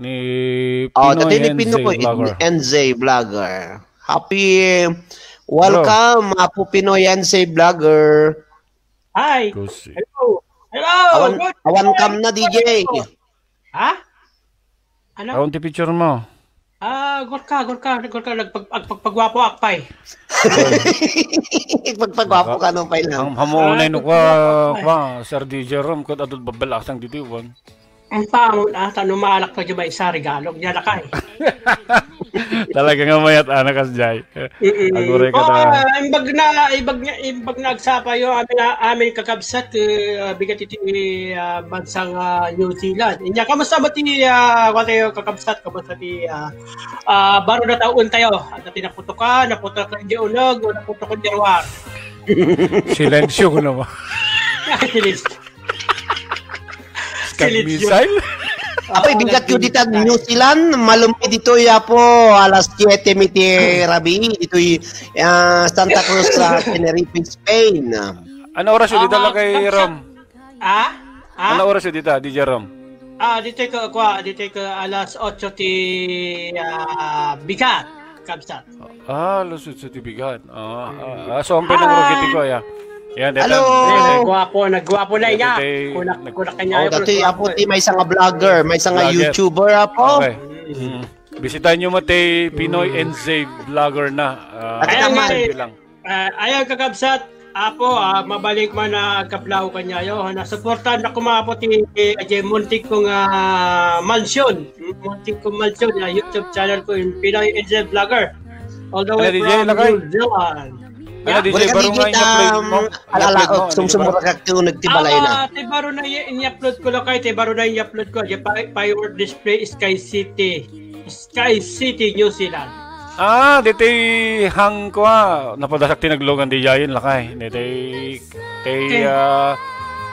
ni oh, Pinoy oh, the NZ po, Vlogger. NZ Vlogger. Happy welcome, Hello. Apo Pinoy NZ Vlogger. Hi. Hello. Hello. Awan, awan cam na DJ. Ha? Ano? Awan ti picture mo. Ah, uh, gorka, gorka, gorka, nagpagpagwapo akpay. Pagpagwapo ka nung pay lang. Ang hamunay no ka, Sir DJ Rom, kung adult babalak sang ditiwan ang taong ata numalak ko jumay sa regalo niya lakay. Talaga nga mayat anak as jay. Agure ka ta. Oh, eh, imbag na imbag na imbag na agsapa yo amin amin kakabsat uh, bigat iti uh, bansang uh, New Zealand. Inya kamusta ba ti uh, kwatayo kakabsat kamusta ti uh, uh, baro na taon tayo at tinaputokan naputokan di unog o naputokan di war. Silensyo ko naman. Silensyo. Kag missile? Apoy, bigat yun dito New Zealand. Malumpi dito ya po. Alas 7 miti rabi. Dito uh, ah, Santa Cruz sa Tenerife, Spain. Ano oras yun dito lang kay Rom? Ha? ha? Ano oras yun dito, DJ Rom? Ah, dito ko kwa, dito ko alas 8 ti uh, bigat. Kabsat. Ah, alas 8 ti bigat. Ah, ah, ah. so ang pinang rokiti ko ya. Yan, dito. Hello! Nagwapo, nagwapo na iya. Kunak-kunak kanya. Oh, dati, apo, ti, may isang vlogger, may isang YouTuber, apo. Okay. Mm. Bisitahin nyo mo, te, Pinoy mm. NZ vlogger na. Uh, ah, At ayaw, naman. Lang. Uh, ayaw kakabsat, apo, uh, mabalik man na uh, kaplaw kanya. Yo, nasuportan na kumapo ti Ajay Muntik kong uh, ah, mansion. Muntik kong mansion, uh, YouTube channel ko, yung Pinoy NZ vlogger. All the way Hello, from New Zealand. Kaya DJ Baro nga in-upload mo. Alalaot, sumsumura ka ko, nagtibalay na. Ah, baro na in-upload ko lang kayo, baro na in-upload ko. Firework display, Sky City. Sky City, New Zealand. Ah, dito'y hang ko ha. Ah. Napadasak tinaglogan di yayin lakay. Dito'y,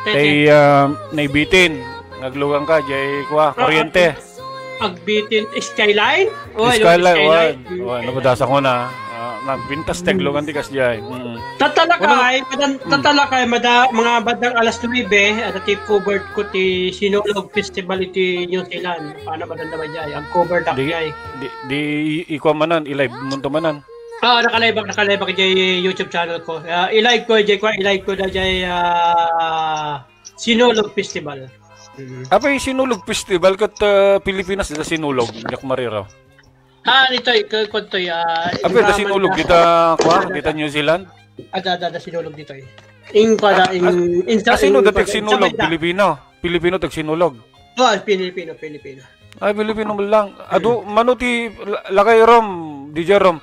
kay, uh, naibitin. Naglogan ka, jay ko Kuryente. Agbitin, Skyline? Oh, Skyline, Skyline. Oh, napadasak ko na na ah, bintas ah, tag Logantigas diay. Eh. Mm. Tatalakay, madan hmm. tatalakay mada mga badang alas 9 at ti covered ko ti sinulog Festival iti New Zealand. Paano madan naman diay? Ang cover dak diay. Eh. Di, di, di iko manan i-live mun manan. Ah, oh, nakalive nakalive ko diay eh, YouTube channel ko. Uh, i-live ko diay ko, i-live ko diay uh, sinulog Festival. Mm-hmm. Apa yung Sinulog Festival kat uh, Pilipinas dito Sinulog, Jack Marira? Ah, nito, ikot to. Uh, Abi, ta sinulog ah, kita, kuha, kita New Zealand? Ada, ah, ada, ada sinulog dito eh. Ing pada, ing... Ah, in, ah, sino datig sinulog? Pilipino? Pilipino tag sinulog? Oh, Pilipino, Pilipino. Ay, Pilipino mo lang. Ado, manuti, lakay Rom, DJ Rom.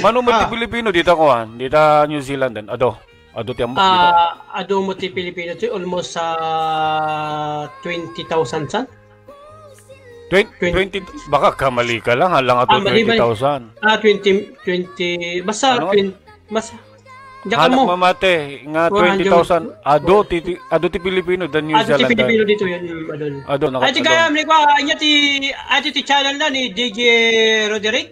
Manu mo ti Pilipino dito kuhan, dito New Zealand din. Ado. Ado ti ambok dito. ado mo ti Pilipino, almost sa 20,000 san? 20, 20, baka kamali ka lang, halang ato ah, 20,000. Ah, 20, 20, basta ano? 20, basta. Diyan mo. mamate, nga 20,000. Ado, titi, ado ti Pilipino, dan New Zealand. Ado ti Pilipino dito yan, Adon. Adon, nakat. Ay, kaya, may kwa, ah, anya ti, ati ti channel na ni DJ Roderick.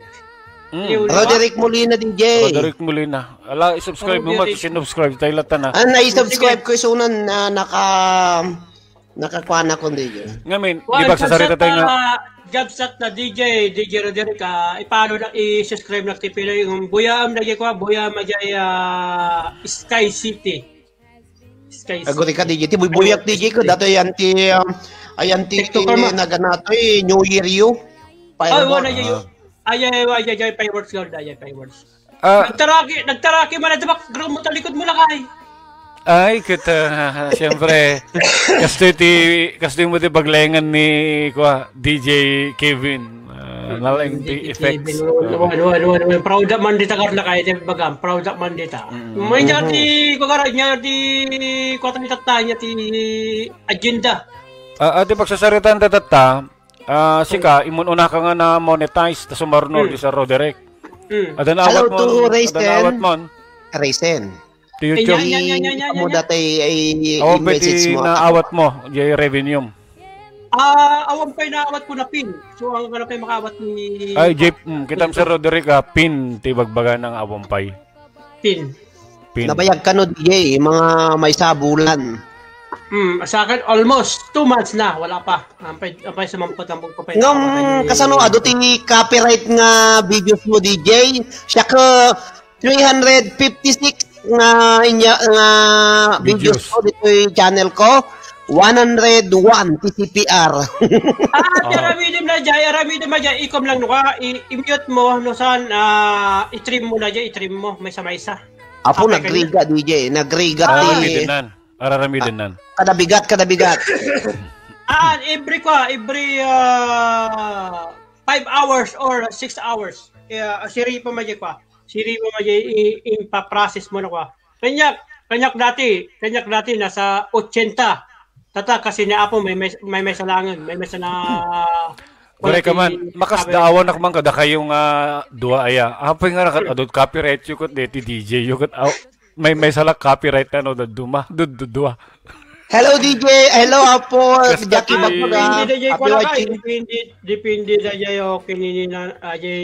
Mm. Ah. Roderick Molina DJ. Roderick Molina. Ala, i-subscribe mo mo, sinubscribe tayo lata na. Ah, na-subscribe ko isunan na naka Nakakuha na kong DJ. Ngamin, di ba sa sarita tayo nga? Gabsat ah, na ah, DJ, DJ Roderick, uh, ah, ipano na i-subscribe na tipilo yung buyaam lagi ko, buyaam na uh, Sky City. Sky City. Agot ka DJ, ti buyak DJ ko, dato yan ti, um, ayan ti, naganato eh, New Year you. Ay, Oh, wala yun. Ayay, ayay, ayay, fireworks, Lord, ayay, fireworks. Uh, nagtaraki, nagtaraki man na, diba, mo talikod mo lang ay. Ay, kita, siyempre, kastoy ti, kastoy mo ti baglengan ni, kwa, DJ Kevin. Uh, ah, naleng ti effects. Ano ano ano, ano, ano, ano, proud up man dita karla kaya, ti bagam, proud up man dita. Mm. May niya mm-hmm. ti, kagara, niya ti, kwa ni tata, niya ti agenda. Uh, ah, ati ah, pagsasaritaan ta tata, uh, sika, mm. imun una ka nga na monetize, ta sumarno, mm. di sa Roderick. Mm. awat mo, Adan awat mo. Raisin. Future. Ay, yan, mo dati ay oh, message mo. naawat mo, yung revenue. Ah, uh, awam kayo naawat ko na pin. So, ang ano kayo makaawat ni... Ay, Jeep, mm, kitam sa Roderick, ha, ah, pin, tibagbaga ng awam pay. Pin. Pin. Nabayag ka no, DJ, mga may sabulan. Hmm, sa akin, almost two months na, wala pa. Ampay, ampay sa mampot ang pagpapay. Nung no, kasano, ado ti copyright nga videos mo, DJ, siya ka 356 nga, inya, nga videos. videos ko dito yung channel ko. 101 PCPR. ah, di ah. rami din na jay, rami din na Ikom lang nuka, i-mute mo, no san, uh, ah, i-trim mo na dyan, i-trim mo, may sa-maysa. Apo, okay, nagriga, DJ, nagriga. Ah, ti. rami din nan. Para rami din nan. Kadabigat, kadabigat. ah, every ko, every uh, 5 hours or 6 hours. Yeah, siri pa magic pa siri mo mag ipaprocess mo na ko. Kanyak, kanyak dati, kanyak dati nasa 80. Tata kasi ni apo may may may, may salangan, may may na Bare ka man, makas daawan nak man kada kayong uh, dua aya. Apo nga nakat adot copyright yukot deti DJ yukot May may sala copyright na no duma, dua. Hello DJ, hello Apple, Jackie Bagbaga. Hindi DJ ko na kay, depende, depende oh, na DJ ah, o kinini na ajay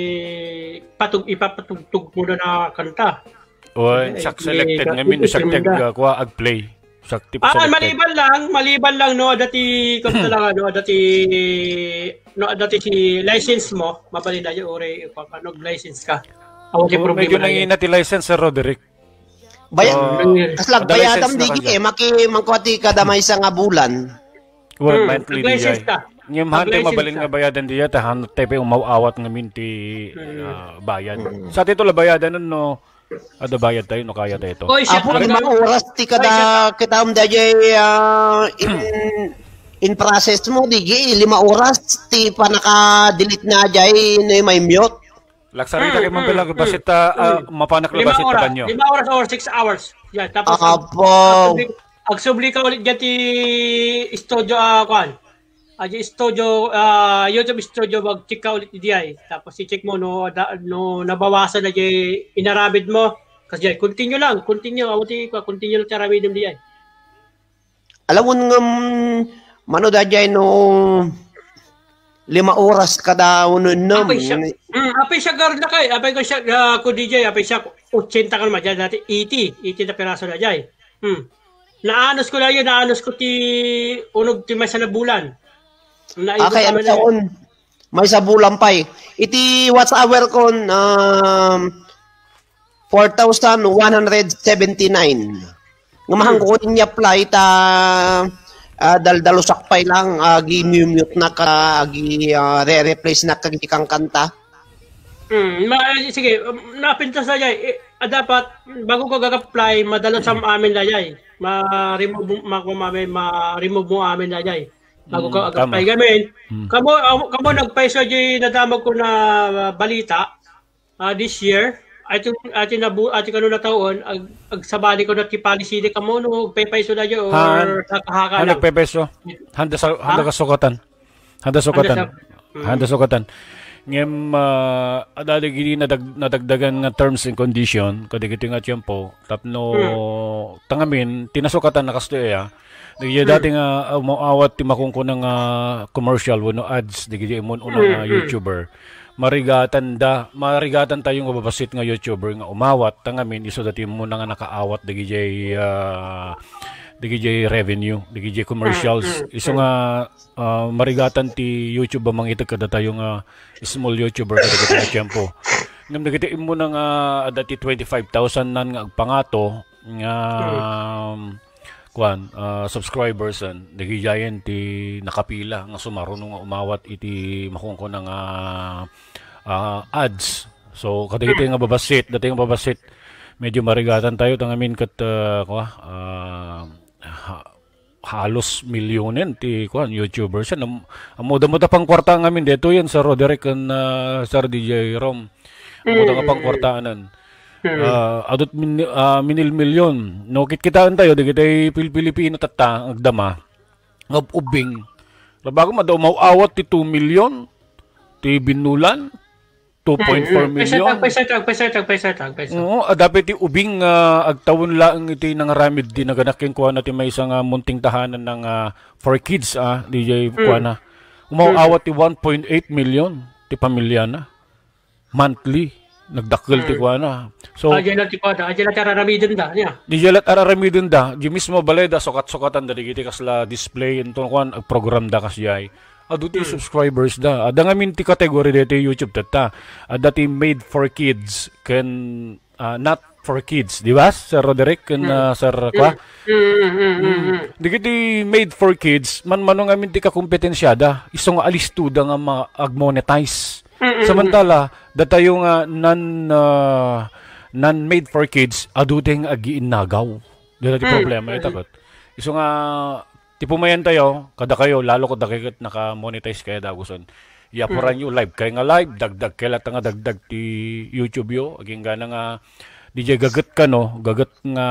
patug ipapatugtog mo na kanta. Oy, sak selected na min sak tag ko ag play. Sak tip Ah, maliban lang, maliban lang no dati ko talaga no dati no dati si license mo, mabalin na yo ore pag ano license ka. Okay, Aw, medyo nangina ti license sa Roderick. Bay uh, kaslag bayadam di gid eh maki mangkuati kada may isa bulan. Well, hmm. monthly di ay. Yung hante mabalin nga bayadan diya, tahan tepe umawawat nga minti uh, hmm. ah, bayad. Hmm. Sa tito la bayadan no, Ada bayad tayo no kaya tayo ito. Oy, Apo limang oras ti kada kita um dayay uh, ah, in in process mo digi lima oras ti panaka delete na jay na may mute. Laksarita mm, kay mabilang mm, basita mm, uh, mapanak na basita oras, banyo. Lima oras or six hours. Yan, tapos Apo. Ah, Agsubli ka ulit dyan ti studio uh, ah, kwan. Aji studio uh, YouTube studio wag check ka ulit diyan. Tapos i-check mo no da, no nabawasan na inarabid mo. Kasi dyan, continue lang, continue awti ka continue lang tarabid diyan. Alam mo ng um, mm, mano da no lima oras ka daw nun no. Apay siya, mm, apay siya garda kay, apay ko siya, uh, ko DJ, apay siya, 80 ka naman dyan dati, 80, 80 na piraso na dyan. Hmm. Naanos ko na yun, naanos ko ti, unog ti may sa nabulan. Naibot okay, ano sa may sa bulan pa eh. Iti, what's our kon, um, 4,179. Ngamahan hmm. ko ko niya apply ta uh, ah, daldalosak pa lang agi ah, uh, mute na ka agi uh, ah, replace na kag kang kanta. Mm, ma, sige, um, napintas na jay. Eh, dapat bago ko gag-apply, madala sa amin na jay. Ma-remove ma ko ma-remove mo amin na jay. Bago hmm, ko gag-apply gamin. Kamo hmm. kamo nagpaisa jay nadamag ko na balita uh, this year atin atin nabu atin kanu taon ag, ag sabali ko na ti policy ni kamo no paypayso na yo or kakahaka lang. Ano paypayso? Handa sa handa ka sukatan. Handa sukatan. Handa, mm. sukatan. Ngem uh, adali gini nadag, nadagdagan nga terms and condition kadi kito nga tiempo tapno mm. tangamin tinasukatan nakastuya. Nagya dati mm. nga uh, ah, maawat ti makungko nga uh, commercial wano ads digidi imon una nga mm, YouTuber. Mm marigatan da marigatan tayong mababasit nga YouTuber nga umawat tangamin iso dati mo na nga nakaawat digi DJ uh, ah, revenue digi jay commercials ah, ah, iso nga uh, marigatan ti YouTube ba mangita kada tayo nga uh, small YouTuber kada tayo tiempo ngam dagiti mo na nga dati 25,000 nan nga agpangato nga um, kwan uh, subscribers and dagi giant ti nakapila nga sumaruno nga umawat iti makungko nga uh, uh, ads. So kadagiti nga babasit, dati nga babasit, medyo marigatan tayo tangamin kat uh, ah, ko uh, ah, halos milyonen ti kuan YouTuber siya. Am, amuda mo pang kwarta ngamin dito yan sa Roderick and uh, Sir DJ Rom. Amuda ka pang kwartaanan. Hmm. Uh, hmm. adot min, uh, minil milyon. No kit tayo di kita Pilipino tatta agdama. Ngabubing. Labago madaw mauawat ti 2 milyon ti binulan 2.4 million. Pwesatag, pwesatag, pwesatag, pwesatag. Oo, ah, dapat yung ubing uh, ah, agtawon lang ito nang nangaramid di naganak yung kuha natin may isang uh, munting tahanan ng uh, for kids, ah, DJ mm. kuha na. Umawawat ti 1.8 million ti pamilya na. Monthly. Nagdakkel ti hmm. kuha na. So, Ajay lang ti kuha na. Ajay lang araramidin da. Ajay lang araramidin da. Di mismo balay da, sukat-sukatan da. Di kasla display. Ito kuha, program da kasi ay adult hmm. subscribers da ada ah, nga minti category dito YouTube tata ada ah, ti made for kids can uh, ah, not for kids di ba Sir Roderick ken uh, Sir Kwa hmm. hmm, mm. di made for kids man mano nga minti ka kompetensyada isong alistuda nga mag-monetize samantala datayo nga non uh, non made for kids aduteng agiinagaw Dela di problema itagot iso nga Ti pumayan tayo, kada kayo, lalo ko dakikit naka-monetize kaya dagusan. Iapuran mm. yung live. Kaya nga live, dagdag, kailat nga dagdag ti YouTube yo. Aging nga nga, DJ gagat ka no, gagat nga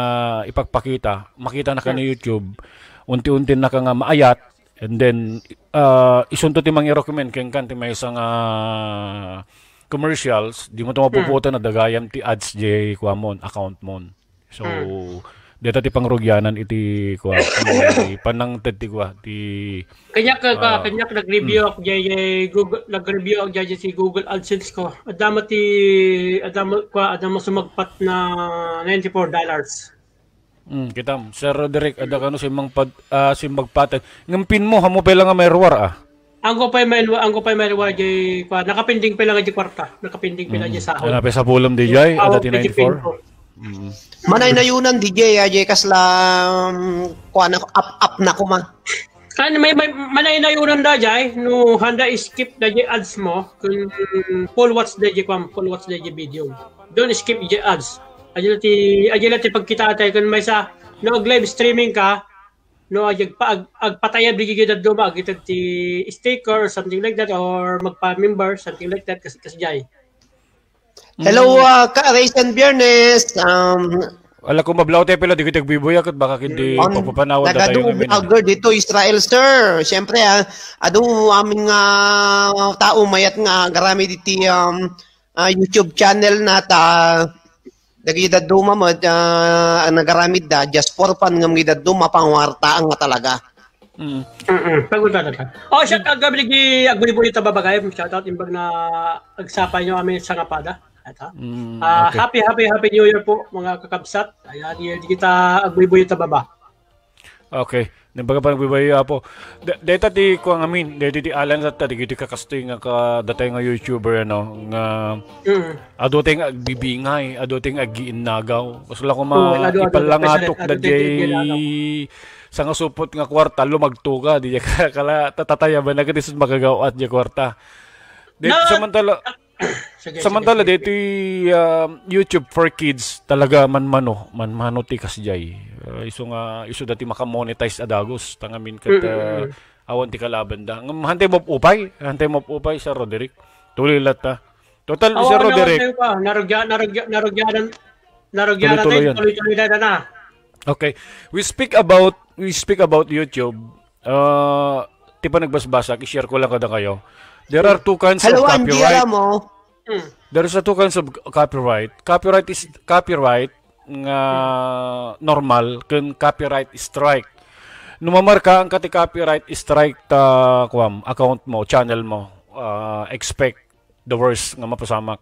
ipagpakita, makita na ka na YouTube, unti-unti na ka nga maayat, and then uh, ah, isunto ti mga recommend kaya kan ti may isang uh, commercials, di mo ito hmm. mapuputa na dagayam ti ads jay kuha mon, account mon. So, mm. Data ti pangrugyanan iti kwa ano, panang ted ti kwa ti kanya ka uh, kanya nag-review ak jay Google nag-review ak jay si Google AdSense ko. Adama ti adama kwa adama sumagpat na 94 dollars. Mm, kita Sir Roderick, ada kano si mang pad uh, si magpatag. Ngampin mo hamo pa lang may ruwar ah. Ang ko pa may ang ko pa may ruwar jay kwa nakapinding pa lang jay kwarta. Nakapinding pa lang hmm. jay sahod. Ano pa sa bulom di jay ada ti 94. Mm. Manay na yunan, DJ, ajay ah, kas lang, um, kuha na, up, up na kuma. Kan may, may manay na yunan da, DJ, no, handa skip DJ ads mo, kun full watch DJ, jay kwam, full watch DJ video. Don't skip DJ ads. Ajay lati, ajay lati pagkita atay, kun may sa, no, live streaming ka, no, ajay pa, ag, agpataya bigigay da dumag, itag ti sticker or something like that, or magpa-member, something like that, kasi, kasi jay. Hello, mm. uh, ka Race and Biernes. Um, Wala ko mablaw tayo pala, di ko tagbibuyakot, baka hindi um, papapanawan na tayo namin. Nagadu dito, Israel, sir. Siyempre, ah, ado aming uh, ah, tao mayat nga, garami dito um, uh, YouTube channel na ta, nagidad duma mo, uh, nagaramid da, just for fun nga mga duma, pangwartaan nga talaga. Mm. Mm-mm. na talaga. Oh, shout out gabi ni Agbuli Bulita Babagay. Shout out imbag na agsapay nyo kami sa Ngapada. At, ha? Mm, ah, okay. uh, happy, happy, happy New Year po mga kakabsat. Ayan, hindi kita agbuy-buy baba. Okay. Nabaga pa nagbibaya ah, po. Data ti ko ang amin, data di alan sa tadi ti kakasting ka datay nga YouTuber ano nga mm. ado ting agbibingay, ado ting agiinnagaw. Gusto lang ko ma ipalangatok da jay sa nga supot nga kwarta lumagtuga di ka kala tatataya ba na kadisod magagaw at jay kwarta. Di, samantala ah, sige, Samantala, sige. dito uh, YouTube for kids talaga manmano, manmano ti kas jay. Uh, iso nga iso dati makamonetize adagos tangamin ket uh, awan ti kalaban da. Ng hante mo upay, hante mo upay Sir Roderick. Tuloy lata. Ah. Total oh, Sir Roderick. Narugya narugya narugyanan narugyanan tayo tuloy-tuloy na Okay. We speak about we speak about YouTube. Uh, ti pa nagbasbasa, i-share ko lang kada kayo. There are two kinds Hello, of copyright. Hello, hmm. There is a two kinds of copyright. Copyright is copyright nga mm. normal kun copyright strike. Numamarka ang kati copyright strike ta kwam account mo, channel mo. Uh, expect the worst nga mapasamak.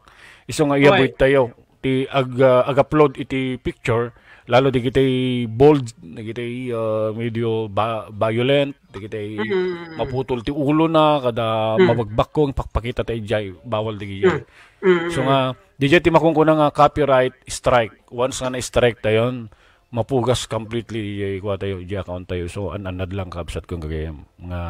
Iso nga iaboy tayo ti ag, uh, ag-upload iti picture lalo di kita bold, di kita uh, ah, medyo ba- violent, di kita mm-hmm. maputol ti ulo na kada mm-hmm. mabagbak ko pakpakita tayo jay bawal di kita. Mm-hmm. So nga di jay ti makungkuna nga copyright strike. Once nga na strike tayon, mapugas completely jay eh, ko tayo jay account tayo. So an anad lang kapsat kung gagayam nga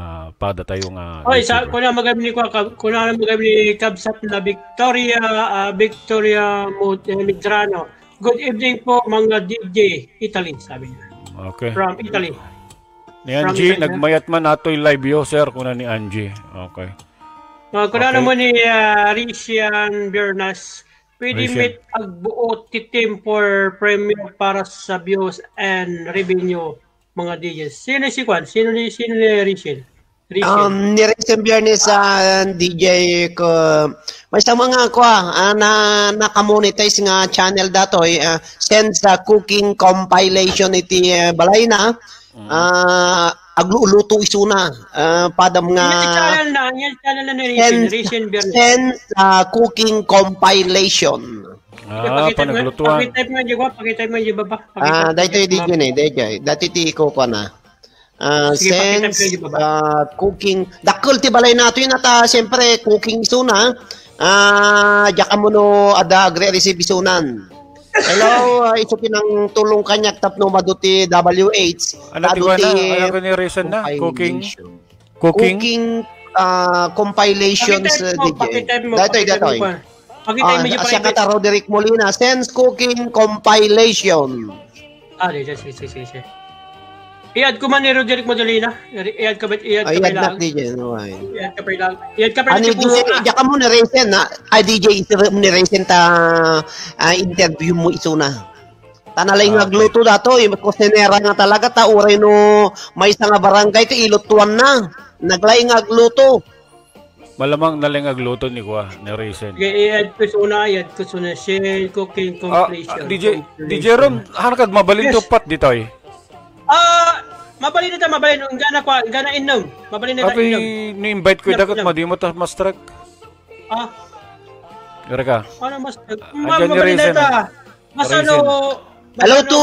pada tayo nga. Okay, sa kuna magabni ko kuna magabni kabsat na Victoria uh, Victoria Medrano. Good evening po mga DJ Italy, sabi niya. Okay. From Italy. Ni Angie, From Italy. nagmayat man natoy live yo, sir, kuna ni Angie. Okay. Uh, kuna okay. naman ni uh, Rician Bernas, pwede Rician. meet agbuo titim for premium para sa views and revenue mga DJs. Sino si Kwan? Sino ni, sino ni Rician? Um, niresembiar ni sa ah, DJ ko. May sa mga ko uh, ah, ah, na nakamonetize nga channel datoy uh, eh, send sa cooking compilation iti uh, balay na. Uh, agluluto isuna uh, padam nga channel na yan channel na ni Risen send sa cooking compilation. Ah, panaglutuan. Pakita mo yung baba. Ah, dahil ito yung DJ ni, eh, dahil ito. Dati ko na. Uh, Sige, since uh, ah, cooking, dakol ti balay nato yun ata ah, syempre cooking isuna, ah, uh, jaka mo no ada agre receive isunan. Hello, uh, ito pinang tulong kanya tapno no maduti WH. Ano ti wala, alam ko ni reason na, cooking. Cooking, cooking uh, compilations uh, DJ. Datoy, datoy. Pakita mo yung Siya kata Roderick Molina, Sense Cooking Compilation. Ah, sige, sige, sige. I-add ko man ni Roderick Modolina. I-add ka ba? I-add ka pa lang. DJ, no, ay. I-add ka pa I-add ka pa lang. Ano, DJ, diya ka muna recent na. Ay, ah, DJ, isa mo ni recent ta uh, interview mo iso na. Tanalay ah, nga gluto dato, yung kusinera nga talaga, ta uray no, may isang nga barangay ka, ilutuan na. Naglay nga gluto. Malamang nalang agluto ni Kwa, ni Raisin. Okay, i-add ko suna, i-add ko suna, share, cooking, completion. DJ, DJ Rom, hanakad mabalin yes. pat dito eh. Ah, Mabalin na ta, mabalin. Ang gana ko, ang gana inom. Mabalin na ta inom. ni-invite ko dakot mo, di mo ta mas Ah? Gara ka. Ano mas track? Ah, Ma, mabalin na ta. Mas ano, Hello to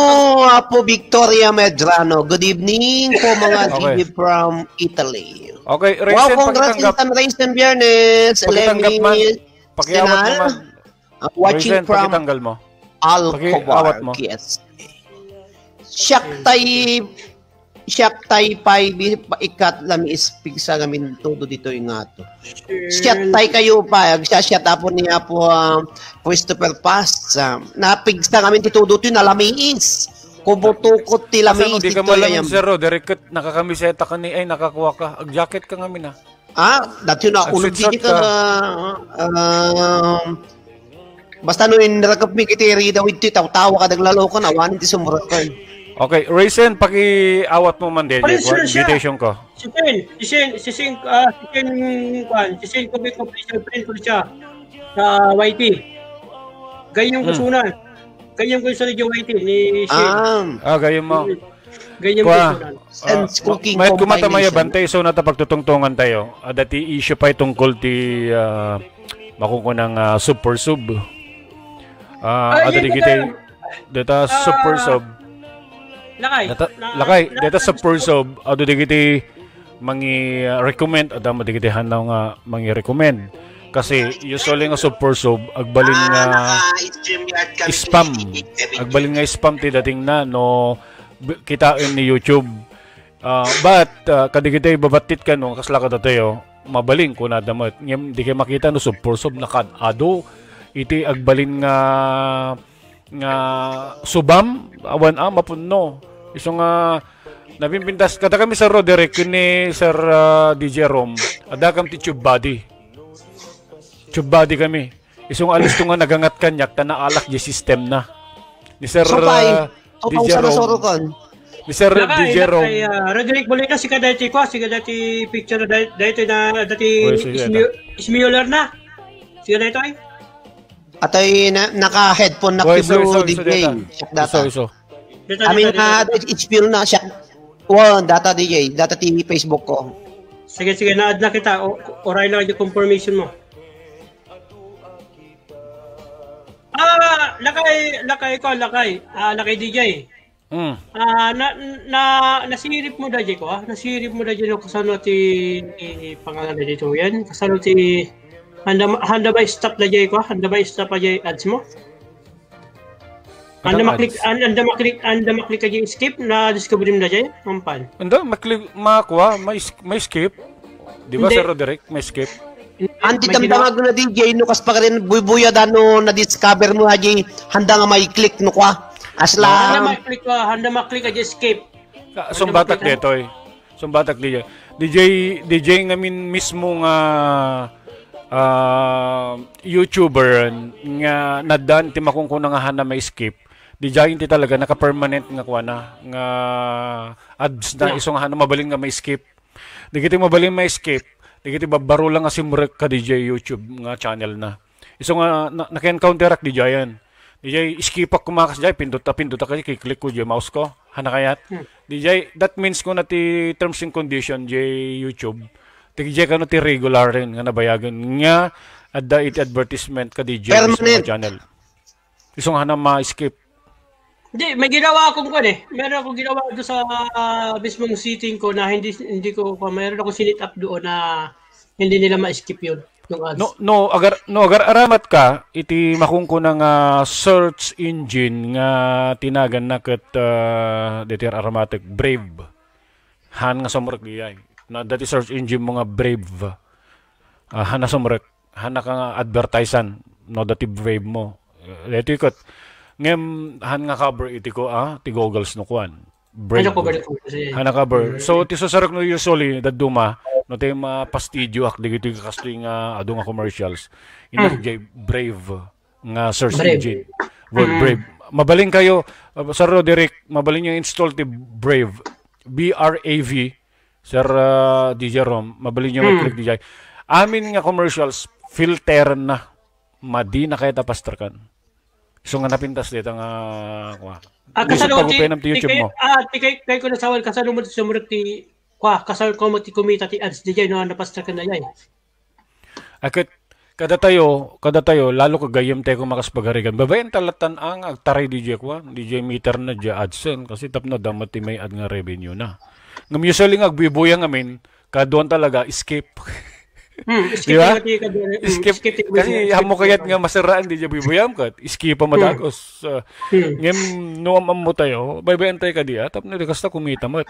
uh, Victoria Medrano. Good evening po mga okay. GB from Italy. Okay, Raisin, wow, congrats Instant Raisin Biernes. Pakitanggap man. Pakiawat mo man. Uh, watching Raisin, from pakitanggal mo. Alcobar. Pakiawat mo. Yes. Shaktay Siyak tay pay bi paikat lami ispig sa gamin todo dito yung ato. Sure. tay kayo pa siya siya tapon niya po um, pwesto per past sa um, napig sa gamin dito dito na lamiis. Kubutukot ti lamiis dito no, yan. Sir, oh. direkt nakakamiseta ka ni ay nakakuha ka. Ag jacket ka ngamin ah. Ah, dati na ulog di ka. Um, basta no in rakap mi kitiri daw iti taw-tawa ka daglalo ka na wanin ti sumurat ka. Eh. Okay, Raisin, paki-awat mo man din. Yung invitation ko. Si Phil, si Sin, si Sin, uh, ah, si Sin, si Sin, kung may completion print ko siya sa YT. Ganyan hmm. ko sunan. Ganyan ko yung sa radio YT ni Sin. Um, ah, ganyan mo. Ganyan ko sunan. Uh, ah, cooking Mahit kumata may bantay, so na tapagtutungtungan tayo. Uh, ah, dati issue pa itungkol ti uh, makukunang uh, super sub. Uh, ah, adali kita, data super sub. Lakay. Nata, lakay, data sa Pursob, ado uh, di mangi uh, recommend ada mo di hanaw nga mangi recommend. Kasi usually nga sa Pursob, agbalin ah, nga spam. Agbalin nga spam ti dating na no kita ni YouTube. Uh, but uh, ah, kadigitay babatit ka kasla kaslaka tayo oh, mabaling ko na damot ngem di kay makita no sub Pursob nakad ado iti agbalin nga nga subam awan ah, no. Iso nga, ah, nabimbintas, kada kami sa road Roderick, ni Sir uh, ah, DJ Rom, ada kami ti tube body. Tube body kami. Isong alis ko nga nagangat kanyak, ta tanaalak di system na. Ni Sir so, uh, ah, DJ Rom. Ni Sir Laka, DJ Rom. Uh, Roderick Bolina, sika ti ko, sika dati picture, dai dati na, dati ismiular na. Sika dati ay. At ay na, naka-headphone na Wait, Blue sorry, DJ. Data. Sorry, sorry. I mean, it's ah, HP na siya. Wow, data DJ, data TV Facebook ko. Sige, sige, na-add na kita. O, oray lang yung confirmation mo. Ah, lakay, lakay ko, lakay. Ah, lakay DJ. Mm. Ah, na, na, nasirip mo DJ ko, ah. Nasirip mo DJ no, kasano ti, pangalan na dito yan. Kasano ti, Handa, handa ba stop na jay ko? Handa ba stop pa jay ads mo? Anda maklik and anda maklik anda maklik kay skip na discover mo na jay umpan. Anda maklik makuha may may skip. Di ba sir Roderick may skip? Andi tamdamag na DJ no kas pa rin bubuya dano na discover mo haji handa nga may click no kwa. Asla. Handa maklik handa maklik kay eh. skip. Sumbatak detoy. Sumbatak DJ. DJ DJ ngamin mismo nga uh, uh, YouTuber nga nadan ti makungkuna nga hana may skip di giant ti talaga naka permanent nga kuha na nga ads na yeah. isong hana mabalin nga may skip di kiti mabalin may skip di kiti babaro lang nga simrek ka DJ YouTube nga channel na isong nga ah, na, naka-encounter di giant DJ, iskipak kumakas DJ, pinduta, pinduta kasi kiklik ko DJ mouse ko. hanakayat. kayat. Hmm. DJ, that means ko na ti terms and condition DJ YouTube Tigje ka no ti regular rin nga nabayagan nga adda it advertisement ka di Permanent. channel. Isong hanam ma-skip. Hindi, may ginawa akong kwan eh. Meron akong ginawa do sa uh, mismong sitting ko na hindi hindi ko pa meron akong sinit up doon na hindi nila ma-skip yun. No, no, agar no agar aramat ka iti makungko ng uh, search engine nga tinagan na ket uh, ah, deter aramatic brave han nga sumrek giyay na that is search engine mga brave uh, hana sumrek hana ka nga advertisan no that dati brave mo eh, ito ikot ngem han nga cover iti ko ah ti goggles no kuan brave ano hana cover so ti susarek no usually that duma no ti mapastidyo ak digiti kastoy nga ah, adu nga commercials ina mm. brave nga search brave. engine word mm. brave mabaling kayo uh, sir Roderick mabaling yung install ti brave B R A V Sir uh, DJ Rom, mabali nyo hmm. mag-click DJ. Amin nga commercials, filter na. Madi na kaya tapastrakan. So nga napintas dito nga kwa. Ah, kasano ti di, YouTube mo. Ah, ti kay kay ko nasawal kasano mo sumurot ti kwa kasano ko mo ti kumita ti ads DJ no napastrakan na yan. Akit ah, kada tayo, kada tayo lalo ka gayam tayo makasbagarigan. Babayan talatan ang agtaray DJ kwa, DJ meter na di adsen kasi tap na damat ti may ad nga revenue na. Ng usually nga agbibuyang amin, kaduan talaga skip. Hmm, skip diba? skip, skip, kasi hamo kayat nga masiraan di bibuyam kat skip pa madagos hmm. uh, ah, hmm. ngem noam mo tayo baybentay ka di atap na kasta kumita mat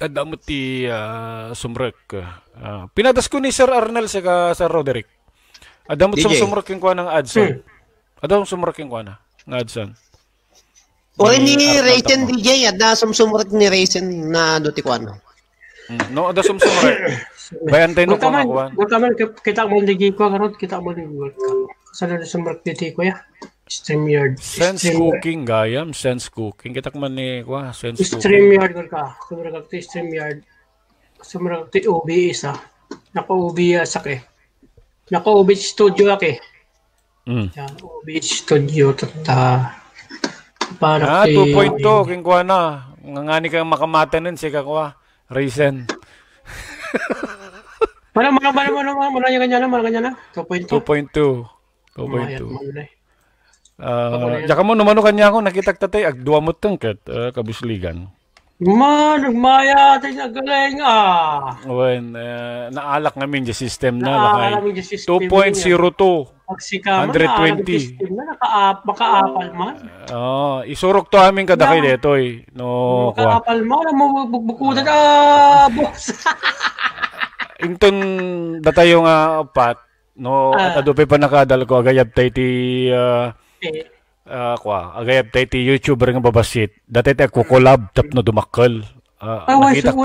adamot ti uh, sumrek uh, pinadas ko ni Sir Arnel sa ka, Sir Roderick adamot sa sumrek yung kuha ng adson hmm. adamot sumrek yung na ng adson o ni Raisin DJ, ada sumsumrek ni Raisin na duti ko ano. Mm, no, ada sumsumrek. Bayan tayo nung pangakuan. Huwag ka man, kita mo ligi ko, karot, kita mo ligi World Cup. Sana na sumrek dito ko ya. Stream Sense stream cooking, gayam. Sense cooking. Kita ko man ni, wah, sense cooking. StreamYard yard, ka. Sumrek ako stream yard. Sumrek ako OB isa. Naka-OB yasak ah, eh. Naka-OB studio ake. Mm. Yan, OB studio, tata para ah, kay... Ah, 2.2, king kuha na. ni kang makamata nun, si kakuha. Reason. Mana mana mana mana mana mana yang kanya na mana kanya na 2.2 2.2 2.2 Uh, jaka mo numano kanya ako nakitag tatay ag duwa mo tengket uh, ah, kabusligan. Man, maya, tayo na ah. When, uh, naalak namin yung system na. Naalak namin yung system 2.02. Pagsika mo, 120. na, nakaap, makaapal man. Oo, uh, isurok to amin kada kay eh. No, makaapal man, mo bukbukuda ka, boss. Inton datayo nga upat, no, uh, ah. adope pa nakadal ko, agayab tayo ti, uh, eh uh, kwa agay tay ti YouTuber nga babasit dati tay ah, ah, ko collab tapno dumakkel nakita ko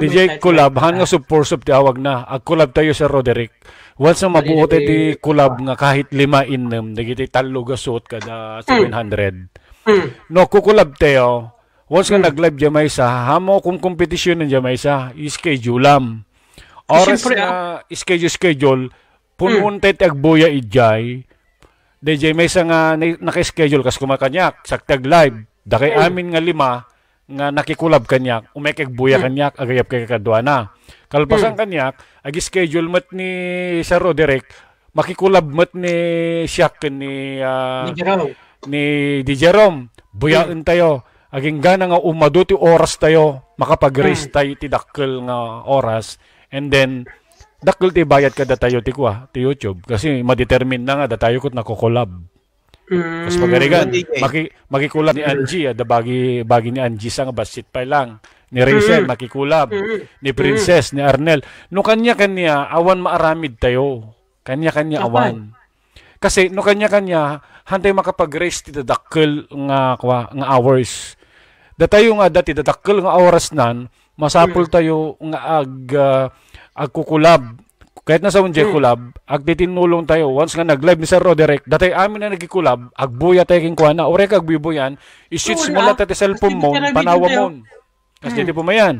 DJ collab han nga supportsup ti awag na ag collab tayo sa Roderick once na mabuo tay ti collab nga kahit lima innem dagiti talo gasot kada 700 hmm. no ko collab tayo once nga hmm. nag-live Jamaysa hamo kung kompetisyon ng Jamaysa ischedule lam oras na ischedule schedule hmm. punun tay ti agboya ijay DJ may sa ah, nga naka-schedule kas kumakanyak sagtag live dakay amin nga lima nga nakikulab kanyak umekeg buya hmm. kanyak agayap kay kadwana kalpasan hmm. kanyak agi schedule mat ni sa Roderick makikulab mat ni Shaq ni uh, ni Jerome ni di Jerome buyaan hmm. tayo aging gana nga umaduti oras tayo makapag-race tayo ti dakkel nga oras and then dakul ti bayad ka datayo ti kuha ti YouTube kasi madetermine na nga datayo ko nakokolab. Mm. Kasi pagarigan, eh. maki, makikulat ni Angie, ah, da bagi, bagi ni Angie sa nga basit pa lang. Ni Rizel, mm. makikulab. Mm. Ni mm. Princess, mm. ni Arnel. No kanya-kanya, awan maaramid tayo. Kanya-kanya awan. Kasi no kanya-kanya, hantay makapag-race ti dakul nga, kwa, nga hours. Datayo nga dati, dakul nga oras nan, masapul mm. tayo nga ag... Uh, agkukulab kahit nasa unje hmm. kulab ag titinulong tayo once nga nag-live ni Sir Roderick dati amin na nagikulab agbuya tayo king kuana ore kag bibuyan i-shoots mo na tayo cellphone mo panawa mo eh. kasi hmm. di po mayan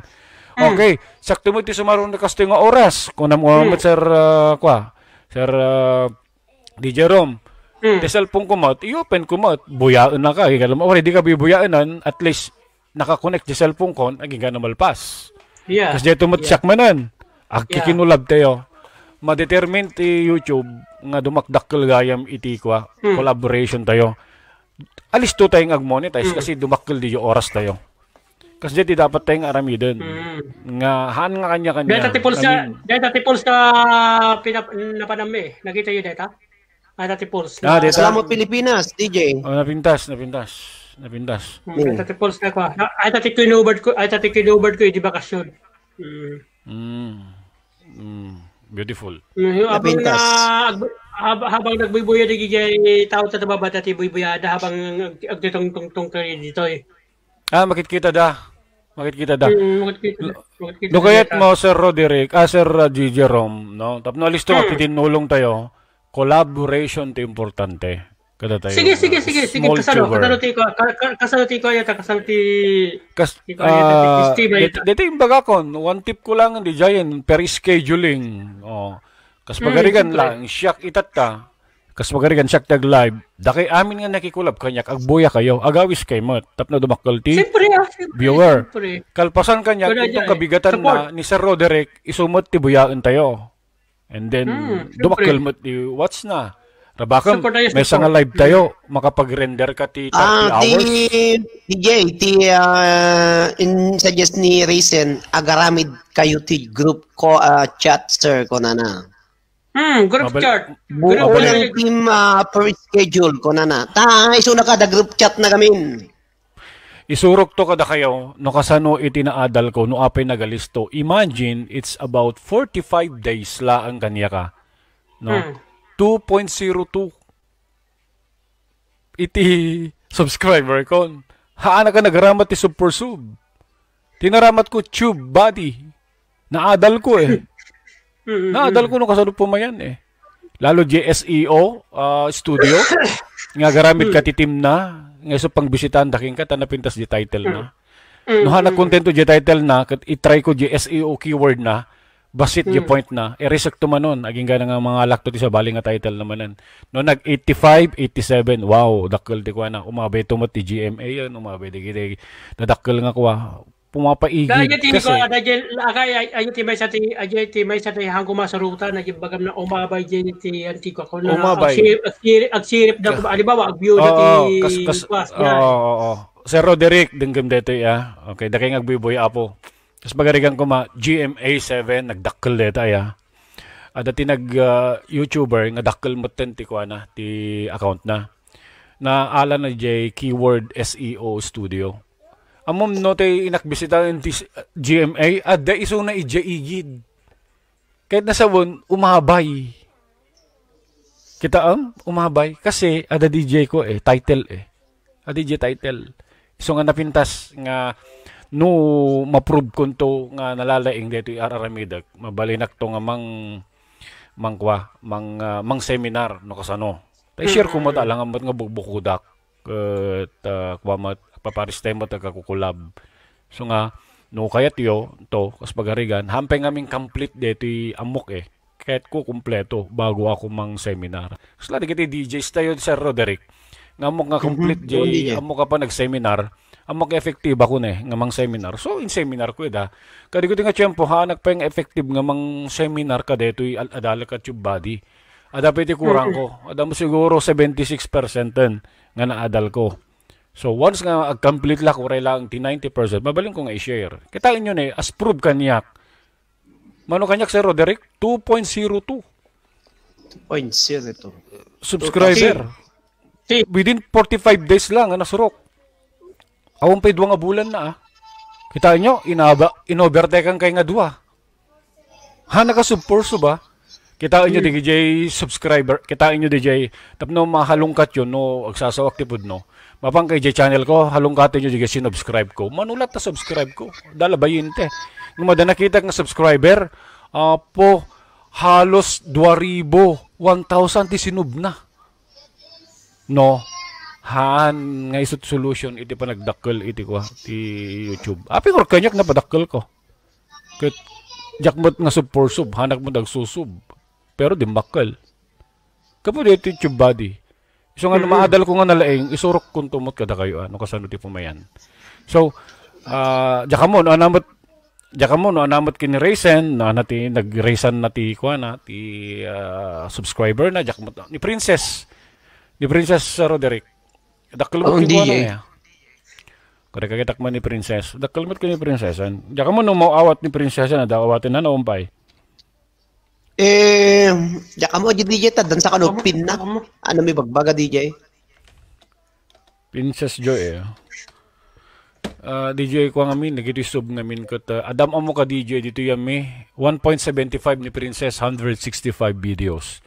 hmm. okay sakto mo ti sumarong na kasto nga oras kung namuha mo hmm. Sir uh, kwa Sir uh, ah, DJ Rom Mm. Te cellphone kumot, i-open kumot, buyaan na ka. Gigan mo, already ka bibuyaanan, at least nakakonect di cellphone ko, naging ka na malpas. Yeah. Kasi dito mo yeah. man nun. Ang yeah. kikinulab tayo. Madetermine ti YouTube nga dumakdak gayam iti kwa mm. collaboration tayo. Alis to tayong agmonetize mm. kasi dumakkel di oras tayo. Kasi di dapat tayong aramidin. Mm. Nga, haan nga kanya-kanya. Data tipuls ka, data tipuls ka pinap, eh. Nakita yun, data? Data deta ah, tipuls. Ah, deta. Salamat Pilipinas, DJ. Oh, napintas, napintas. Napintas. Mm. Mm. Deta tipuls na ko. Ay, tati kinubad ko, ay, tati kinubad ko, di bakasyon. Mm. Mm. Mm, beautiful. Mm, mm-hmm. abang na, hab, habang nagbubuya di gigay tao ta tababata ti buyada habang agditong ag, tong tong dito eh. Ah, makit da. Makikita da. Mm, makit Lugayat mo Sir Roderick, ah, Sir uh, G. Jerome, no? Tapno listo hmm. tinulong tayo. Collaboration ti importante. Kada tayo. Sige, sige, sige, sige. Kasano, kasano ti ko, kasano ti ko yata, kasano ti... Kas, uh, ah, dito, dito yung baga ko, one tip ko lang, di Giant, per scheduling. Oh. Kas hmm, magarigan hmm, lang, siyak itat ka. Kas magarigan siyak tag live. Daki amin nga nakikulab kanyak, agbuya kayo, agawis kay mat. Tap na dumakalti. Siyempre, ah, siyempre, Viewer, siyempre. kalpasan kanyak, Pero, itong kabigatan support. na ni Sir Roderick, isumot ti buyaan tayo. And then, hmm, dumakal mat, what's na? Rabakam, so, may isang live tayo, makapag-render ka ti 30 uh, hours. Ti, ti ti uh, ah, in suggest ni Risen, agaramid kayo ti group ko uh, chat sir ko na na. Hmm, group Mabal- chat. Buo lang team uh, per schedule ko na na. Ta, iso na ka, da group chat na kami. Isurok to kada kayo, no kasano itinaadal ko, no apay nagalisto. Imagine, it's about 45 days la ang kanya ka. No? Hmm 2.02 iti subscriber kon. Haana ka nagramat ti subpursub. Tinaramat ko tube body. Naadal ko eh. Naadal ko no kasunod po mayan eh. Lalo JSEO uh, ah, studio. Nga garamit ka titim na. Nga so pang bisitan daking ka tanapintas di title na. Mm. No hana kontento di title na, itry ko di SEO keyword na basit hmm. yung point na erisakto eh, man nun aging gana nga mga lakto di sa bali nga title naman no nag 85 87 wow dakkel di ko na umabe tumot ti GMA yan umabe di gid nadakkel nga kuha pumapaigi dahil ti ko dahil agay ayo ti may sa ti ayo ti may sa ti hangko masaruta na gibagam na umabay din ti antiko ko na umabay agsirip da ko alibawa agbiyo na ti kas kas oh oh Sir Roderick, denggam dito ya. Ah. Okay, dakay ngagbiboy apo. Tapos magarigan ko ma GMA7 nagdakkel deta ya. Ada ah. ti nag uh, YouTuber nga dakkel mo ten ti kuana ti account na. Na ala na J keyword SEO studio. Amom no te inakbisita in ti GMA adda iso na ija igid. Kahit nasawon umabay. Kita am um, umabay kasi ada DJ ko eh title eh. Ada DJ title. Iso nga napintas nga no ma-prove to nga nalalaing dito araramidag mabalinak to nga mang mangkwa mang uh, mang seminar no kasano tay share ko mo ta mm. lang amat nga bugbukudak ket uh, ah, kwamat paparis tayo kakakukulab so nga no kaya tiyo to kas pagarigan hampay ngaming complete dito amok eh kahit ko kumpleto bago ako mang seminar kasi lagi DJ DJs tayo Sir Roderick nga amok nga mhm. complete mm -hmm. jay amok ka pa nag seminar ang mag-effective ako na eh, nga mang seminar. So, in seminar ko eh, da. Kadi ko nga tiyempo, hanag pa yung effective nga mang seminar ka deto yung adala ka tube body. Ada pwede kurang ko. Ada mo siguro 76% ten, nga naadal ko. So, once nga complete la ko, lang ti 90%, mabaling ko nga i-share. Kitain nyo na eh, as proof kanyak. Mano kanyak, Sir Roderick? 2.02. 0.02. Subscriber. Within 45 days lang, nga nasurok. Awang pay duwa nga bulan na ah. Kita nyo, inaba, inovertekan kay nga duwa. Ha, nakasubporso ba? Kita nyo, hmm. DJ subscriber. Kita nyo, DJ. Tapno, mahalungkat yun, no, agsasawak tipod, no. Mapang kay DJ channel ko, halungkatin nyo, DJ, sinubscribe ko. Manulat na subscribe ko. Dalabayin, te. Nung mada ng subscriber, uh, po, halos 2,000, 1,000 ti sinub na. No, han nga isut solution iti pa nagdakkel iti ko ti YouTube. Api ko kanyak na padakkel ko. Ket jakmot nga sub hanak mo dagsusub. Pero di makkel. Kapo di iti YouTube body. So nga maadal ko nga nalaing isurok kun tumot kada kayo ano kasano ti pumayan. So uh, jakamon anamot jakamon anamot kin Raisin na nati nag-Raisin na ti ko na ti uh, subscriber na jakamot ni Princess ni Princess Roderick Dakkel mo oh, hindi ano eh. Ya. Kada kagitak man ni princess. Dakkel mo ni prinsesa. Ah. Daka mo nung mauawat ni prinsesa ah, na dawawatin na noong pay. Eh, daka mo di DJ ta. Dan sa kanu pin na. Ano may bagbaga DJ? Princess Joy eh. Ah. Uh, DJ ko kami, nag-resob namin ko ta. Adam amo ka DJ dito yami. 1.75 ni Princess, 165 videos.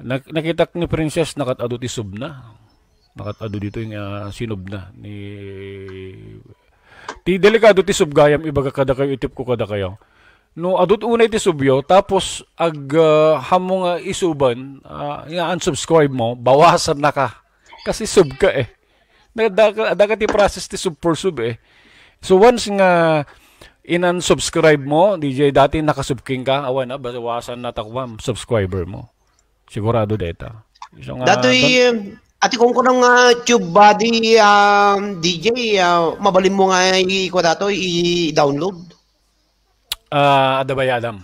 Nak nakita ni Princess, nakat-adot sub na nakatado dito yung uh, sinob na ni ti delikado ti subgayam ibaga kada kayo itip ko kada kayo no adut unay ti subyo tapos ag uh, ah, hamo ah, nga isuban uh, unsubscribe mo bawasan na ka kasi sub ka eh daga ti process ti sub for sub eh so once nga in-unsubscribe mo DJ dati nakasubking ka awan na bawasan na takwam subscriber mo sigurado data so, nga, Dato'y, um, Ati kung ko ng uh, ah, tube body um, ah, DJ, uh, ah, mabalin mo nga i-ko dato, i-download. Uh, ada ba yadam?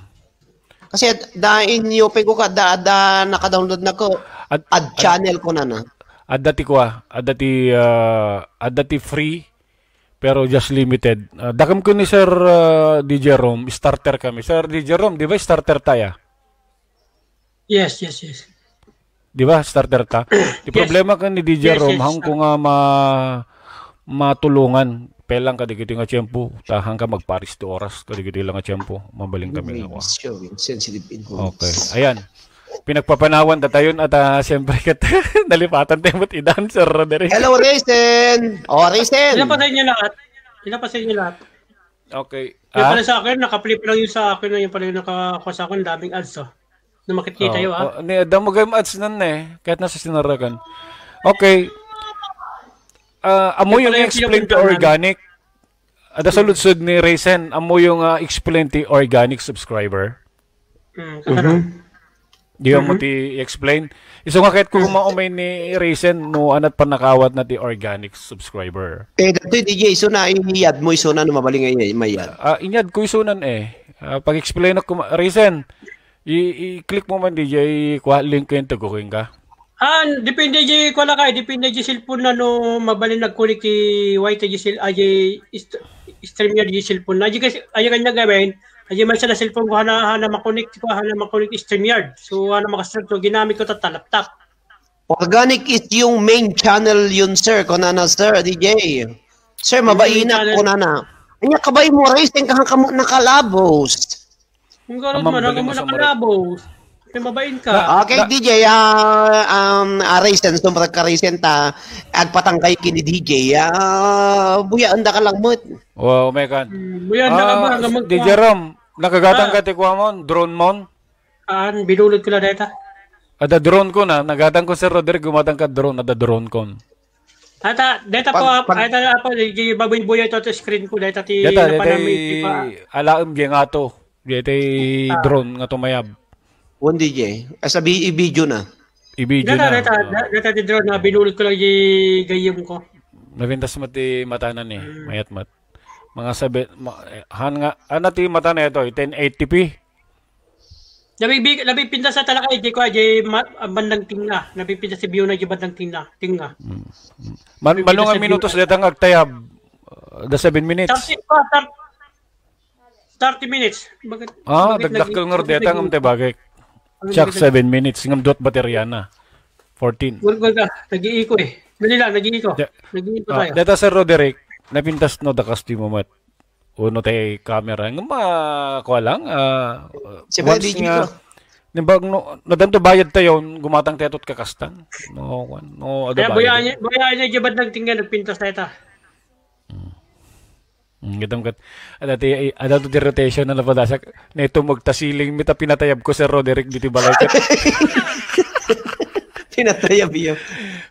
Kasi da inyo pe ko kada ada naka-download na ko. Ad, ad channel ko na na. Ada ti ko ada ti uh, ada ti free pero just limited. Uh, dakam ko ni Sir uh, DJ Rom, starter kami. Sir DJ Rom, di ba starter tayo? Yes, yes, yes di ba, starter ka? Di yes. problema ka ni DJ yes, Rom, yes, hang ko nga ma, matulungan. Pelang ka digiti nga tiyempo. Tahang ka magparis to oras. Kadigiti lang nga tiyempo. Mabaling kami nga. Okay. Ayan. Pinagpapanawan ta tayon at uh, siyempre kat nalipatan tayo mo't i-dancer Roderick. Hello, Raysen! oh, Raysen! Ilan pa sa inyo lahat? Ilan pa sa inyo lahat? Okay. Yung ah? pala sa akin, naka-flip lang yung sa akin na yung pala yung nakakuha sa akin. Daming ads, oh. Lumakit oh, kayo oh, tayo, ah. Oh, damagay mo ads nun eh. Kahit nasa sinaragan. Okay. Uh, ah, amo yung explain to organic. Uh, ah, dasaludsod ni Raisin, amo yung uh, explain to organic subscriber. Mm, mm-hmm. Di mo ti mhm. explain. Iso nga kahit kung maumay ni Raisin, no, anat panakawat na ti organic subscriber. Eh, dato DJ, iso na, inyad mo, iso na, namabali nga may mayad. Uh, inyad ko, iso nan eh. Uh, Pag-explain ako, Raisin, I-click mo man DJ, kuha link yun, tagukin ka. Ah, depende di ko kay, depende di cellphone na no mabalin nag-connect ti white di cell ay ah, stream niya di cellphone na di kasi ay kanya gawin ay man sa cellphone ko hana hana ma-connect ko hana makonect stream yard so hana makastream to ginamit ko ta laptop Organic is yung main channel yun sir kunana sir DJ Sir mabaina ko na Anya kabay mo racing kahang kamo nakalabos kung gano'n mo, hanggang mo nakalabo. Kaya mabain ka. Okay, DJ. Uh, um, uh, recent, sumrag ka recent, uh, at patangkay kini DJ. Uh, buya, anda ka lang mo. Oh, my God. Mm, buyaan da ka ba? DJ Rom, nakagatang ah. ka tikwa mo, drone mo? Ah, binulod ko lang deta. Ada drone ko na, nagatang ko si Roderick, gumatang ka drone, ada drone ko. Ata, data po, ah, pag, pag, ata po, baboy buya ito sa screen ko, data ti, data, data, ala, um, gengato. Yete ah. drone nga tumayab. One DJ. Ah, sabi i-video na. I-video na. Nata, nata, nata di drone na ah, binulot ko lang yung gayam ko. Navintas mat di matanan eh. Mayat mat. Mga sabi, ma, han nga, ano ti mata na ito? 1080p? Eh, Nabibig, nabipinda sa talaga eh, di ko ay bandang tingna. Nabipinda si na di bandang tingna. Tingna. Mm. Man, malungan minutos dito ang agtayab. The 7 minutes. Tapos, 30 minutes. Bakit? Ah, bakit dagdag kang ordeta ng te bagay. Chak ano 7 minutes Ngam dot baterya na. 14. Wala wala, nag-iiko eh. Manila, nag-iiko. Nag-iiko ah, tayo. Data sir Roderick, napintas no dakas ti mo mat. Uno tay camera ng ma ko lang ah uh, once nga Nimbag no nadanto bayad tayo gumatang tetot kakastan. No, no, ada bayad. Bayad niya bayad niya jabad nagtingga nagpintas ta ita. Hmm. Mm, Gadam kat. At ati, at ato di rotation na napadasa. Neto magtasiling mita pinatayab ko si Roderick dito balay ka. pinatayab yo.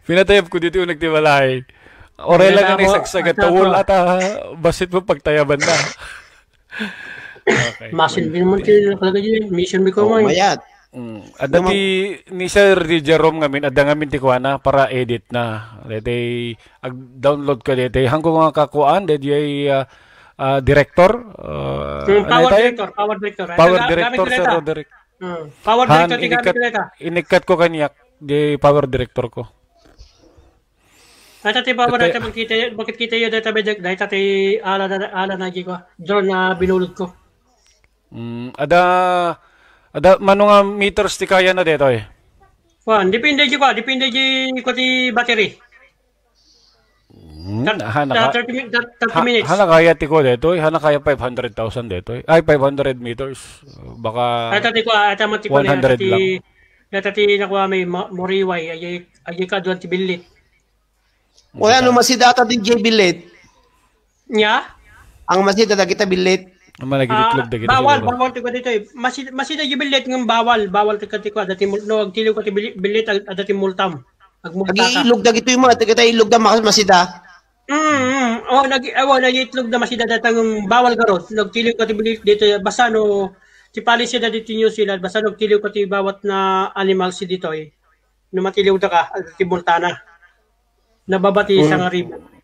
Pinatayab ko dito unag di balay. Orela ano nga ni saksagat. Ano Tawol ata. Basit mo pagtayaban na. okay. Masin din mo tayo. Mission ko mo. Mayat. Mm. Ada di, ni Sir di Jerome ngamin, ada ngamin ti kuana para edit na. Dete, ag download ka dete. Hangko nga kakuan, de ay uh, uh, director. Uh, mm, power, director power director, power director. director, Sir Roderick. Hmm. Power Han, director, inikat, inikat ko kanyak, di power director ko. Data ti power data makita bakit kita yo data bejek data ti ala ala na ko drone na binulot ko. Mm, ada Ada mano nga meters ti kaya na dito eh. Wan, depende di ko, depende di ko ti battery. Hmm, hana, 30, 30 minutes. Ha, hana kaya ti ko dito, hana kaya 500,000 dito. Eh. Ay 500 meters. Baka Ata ti ko, ata mo ti ko 100 lang. Data ti nakuha may moriway, ay ay ka doon ti bilit. Wala ano masidata ti J bilit. Nya? Ang masidata kita billet. Malagi itlog dagiti. Bawal, bawal ti dito. Eh. Masita masita gibilit ng bawal, bawal ti katikwa dati no agtilo ko ti bilit dati multam. Agmulta ka. Agilog dagito yung mga tagata ilog da makas masida. Mm, oh nag oh, awa nag itlog da masida datang bawal garot. Nagtilo ko ti bilit dito basta no ti policy da dito New Zealand basta nagtilo ko ti bawat na animal si dito eh. Numatiliw da ka, ti multa na. Nababati mm. sa nga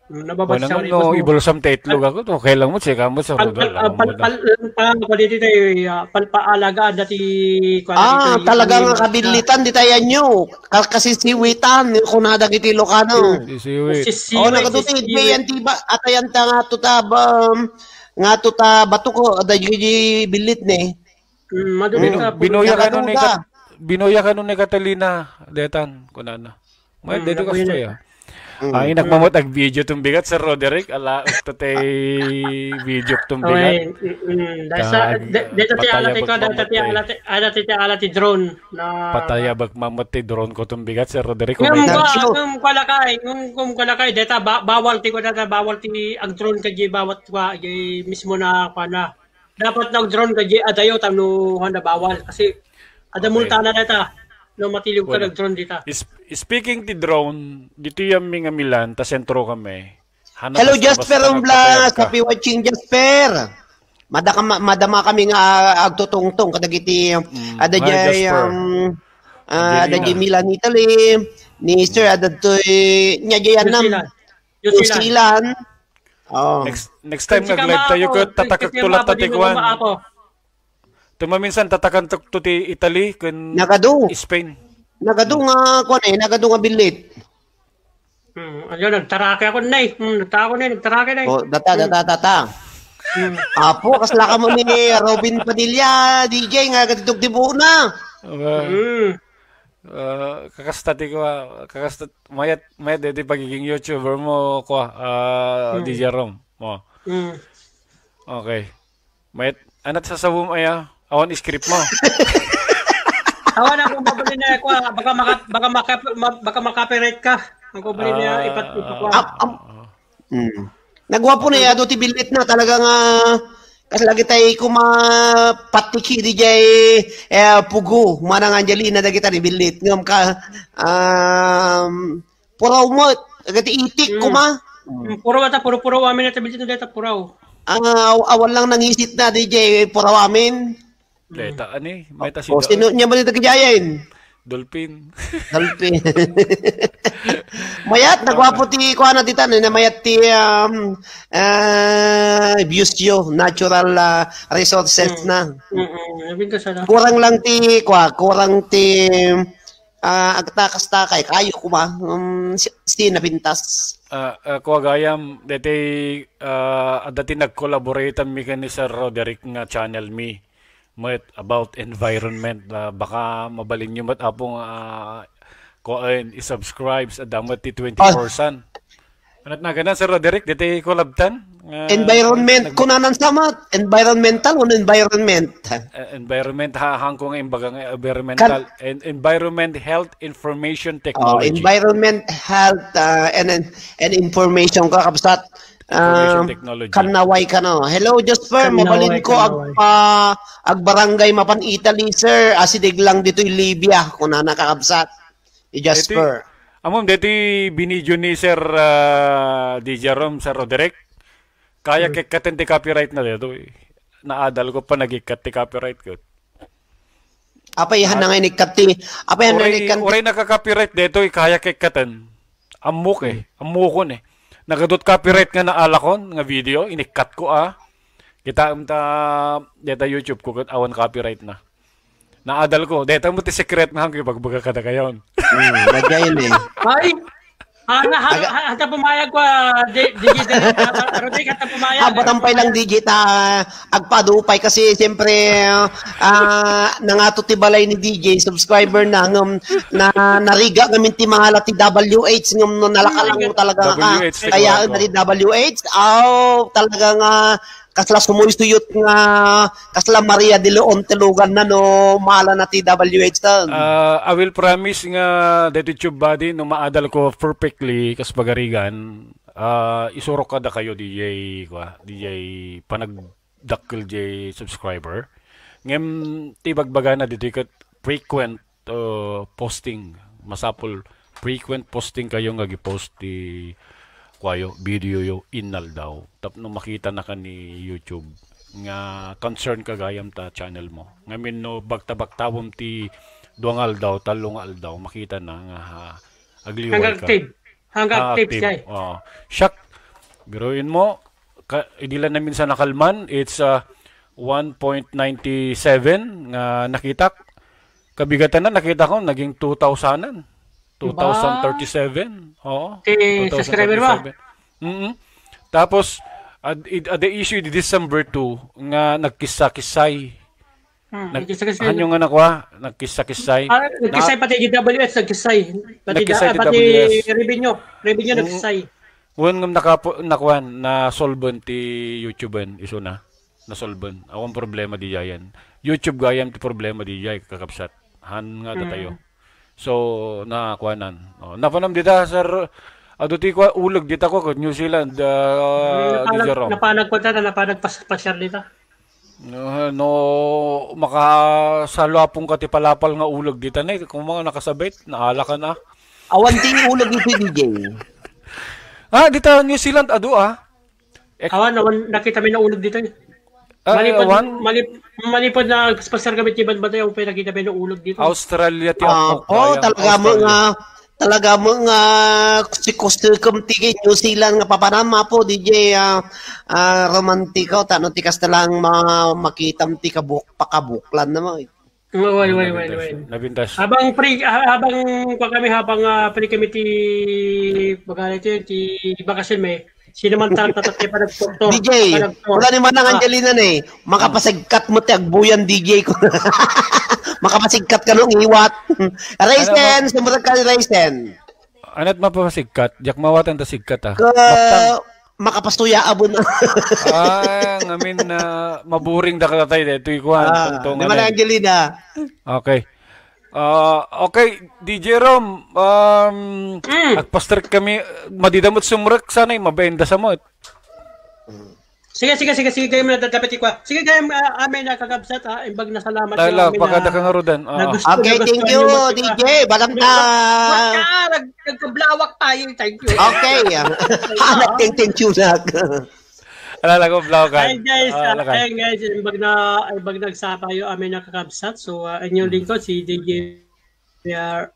Nababasa ko nito. No, ibulsam ta itlog ako to. Kailan mo check mo sa Rodol. Pal quality tayo palpaalaga dati Ah, talaga nga kabilitan di tayo nyo. Kasi siwitan ko na dagiti Ilocano. Siwi. Oh, nakadutid PNT ba atayan ta nga tutabam nga tuta batuko dagiti bilit ni. Binoya ka nun ni Binoya ka nun ni Catalina Detan kunana. May dito ka sa Mm. Ang inagmamot ag video tong bigat sa Roderick ala tatay video tong bigat. Okay. Mm, dahil dito ti ala ti ko dito ti ala ti ala ti ala ti drone na pataya bag mamati eh. drone ko tong bigat sa Roderick. Ngum ngum kala kay ngum ngum kala kay data bawal ti ko data bawal ti ang drone kay bawat kwa mismo na pana dapat nag drone kay adayo ah, tamno handa bawal kasi ada multa na data. No, matilog ka nag-drone dita. Is, speaking ti drone, dito yung mga Milan, ta sentro kami. Hanap Hello Jasper Umblas, happy watching Jasper. Madama, madama kami nga ah, agtutungtong kadagiti mm, ada ah, jay um, ada ah, jay Milan Italy ni mm. Sir ada to nya jay anam New Oh. Next, next time nag-live tayo ko tatakak tulat tatikwan maminsan tatakan to, to Italy kun Nagado. Spain. Nagado nga kuan eh, nagado nga billit. Hmm, ano nagtarake ako nay. Hmm, nagta ako nay, nagtarake nay. Oh, data data data. Hmm. Apo, kasla ka mo ni Robin Padilla, DJ nga katitog di buo na. Okay. Hmm. Uh, ah, ko kakasta mayat mayat di pagiging YouTuber mo ko uh, ah, hmm. DJ Rom mo. Hmm. Okay. Mayat anat sa sabum aya Awan, script mo. Awan ako mabali na ako. Ah, baka maka, baka maka, baka makapirate ka. Magkubali uh, na ah, ipat ipat ah, ko. Uh, um, mm. Nagwapo na yado ti bilit na talaga nga kasi lagi tayo kumapatiki di jay eh, pugo manang Angelina dagi tayo bilit ngam ka um, puraw mo agati itik mm. kuma mm. puraw ata puro puro amin na tabilit na data puraw ang uh, awal lang nangisit na DJ puraw amin Leta, ano eh. Meta si... O, sino niya ba kajayain? Dolphin. Dolphin. mayat, nagwapo ti kuha na titan, na mayat ti um, uh, Busio, natural uh, resources mm. na. Mm -mm. Kurang lang ti kuha, kurang ti uh, agtakas-takay, kayo kuma, um, si, si napintas. Uh, uh, kuha gayam, dati, uh, dati nag-collaborate mi ka Roderick nga channel me mat about environment uh, baka mabalin nyo mat apong uh, ah, koen isubscribes at damat ti 24 san. Oh. Anat na ganan sir Roderick dito kolabtan. Uh, ah, environment nag- kunanan sama environmental on environment. Uh, eh, environment ha hangko nga imbaga nga environmental Kan- en- environment health information oh, technology. Oh, environment health uh, and and information ka kapsat Um, kanaway ka no. Hello, just firm. Mabalin ko ag pa ag barangay mapan Italy, sir. Asidig lang dito Libya kung na nakakabsat. I Jasper. Amom, deti binidyo ni Sir uh, Di Jerome, Sir Roderick. Kaya hmm. kikatin di copyright na dito. Eh. Naadal ko pa nagikat di copyright ko. Apay han na nga inikati. Apay han na inikati. Oray nakaka-copyright dito, eh. kaya kikatin. Amok eh. Amokon eh. Nagadot copyright nga na alakon nga video, inikat ko ah. Kita amta data YouTube ko kat awan copyright na. Naadal ko. Data mo ti secret na hanggang pagbaga ka na kayon. Mm, nagayon eh. Ay! Ana, ah, ha, hata pumayag ko, ah, digital. Ah, Rodrick, hata pumayag. Habatampay lang digit, uh, agpadupay kasi siyempre uh, nangatotibalay ni DJ, subscriber na, ng, na nariga ngamin ti mahala ti WH, ng nalakalang mo talaga ka. Kaya na WH, oh talaga nga, kasla sumulis tuyot nga kasla Maria de Leon telugan na no mahala na TWH ta. Uh, I will promise nga dito tube body no maadal ko perfectly kas bagarigan uh, isurok ka da kayo DJ ko, DJ panag panagdakkel J subscriber ngem tibagbaga na dito kat frequent uh, posting masapul frequent posting kayo nga gi-post di kwayo video yo inal daw tap no makita na ka ni YouTube nga concern kagayam ta channel mo ngamin no bagta bagtawom ti duang aldaw talong aldaw makita na nga ha, agliway hanggang ka tib. hanggang ha, tip siya oh shock biruin mo ka, idila na minsan nakalman it's uh, ah, 1.97 nga nakitak kabigatan na nakita ko naging 2,000an 2037. Diba? Oo. Kay subscriber ba? Mm-hmm. Tapos, at, the issue di December 2 nga nagkisa-kisay. Hmm, nagkisa-kisay. Ano nga nakuha? Nagkisa-kisay. Ah, nagkisay pati GWS, nagkisay. Pati, ah, nagkisay da, pati revenue. Revenue mm. nagkisay. Wen ngam nakapo nakuan na solvent ti YouTube an iso na na solvent. Awang problema di yan. YouTube gayam ti problema di yay kakapsat. Han nga hmm. datayo. Hmm. So na kuanan. Oh, na napanam dita sir Ado ti ko ulog dita ko kat New Zealand uh, napanag, Jerome. Napanag ko ta napanag pas share dita. No, ah, no maka salwapong ka ti palapal nga ulog dita na kung mga nakasabit naala ka na. Awan ti ulag ni DJ. ah, dita New Zealand ado ah. Ek- awan, awan nakita mi na ulag dito. Eh. Uh, malipad, one? malip, malipad na pasar gamit ibang ba tayo pinakita ba ng ulog dito? Australia ti uh, oh, talaga mo nga talaga mo nga si Coastal Committee New Zealand nga papanama po DJ uh, ah, uh, ah, romantiko tano ti kastalang ma makitam ti kabuk pakabuklan na mo. Eh. Oh, wait, wait, wait, wait. Nabindas. Habang pre habang kami habang uh, pre kami ti bagalete ti bakasyon may Sino man tatatak pa nagtuktor? DJ, wala ni Manang ah. Angelina na eh. Makapasagkat mo ti agbuyan DJ ko. Makapasigkat ka nung iwat. Raisen, ano sumatag ka ni Raisen. Ano't mapapasigkat? Yak mawatan ta sigkat ah. Uh, makapastuya abon. ah, I mean, uh, maburing da katatay. Ito ikuhan. Ah, ni Manang Angelina. Okay. Uh, okay, DJ Rom, um, mm. agpastrict kami, madidamot sumrak, sana'y mabenda sa mo. Sige, sige, sige, sige, kayo muna dadapit ikwa. Sige, kayo uh, amin na ah, kagabsat, ha, imbag na salamat. Tayo lang, pagkada kang arudan. Uh, gusto, okay, thank you, DJ, balam na. Nagkablawak tayo, eh, thank you. Okay, thank you na. Alala ko, vlog ka. Hi guys, uh, uh, hi guys, imbag na, imbag nagsapa yung amin nakakabsat. So, uh, inyong hmm. lingkod, si DJ PR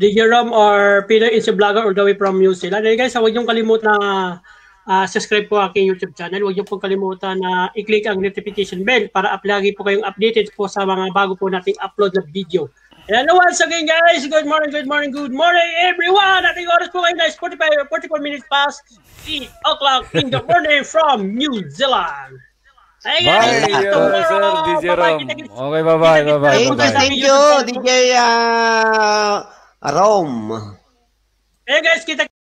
DJ Rom or Peter is a vlogger all the way from New Zealand. And guys, ah, huwag niyo kalimutan na uh, subscribe po aking YouTube channel. Huwag niyo po kalimutan na i-click ang notification bell para lagi po kayong updated po sa mga bago po nating upload na video. Hello once again guys, good morning, good morning, good morning everyone! Ating oras po ngayon na 45 44 minutes past 8 o'clock in the morning from New Zealand. Hey guys, bye, sir, DJ Rom. Okay, bye-bye, bye-bye. Thank you, thank you, DJ uh, Rom. Hey guys, kita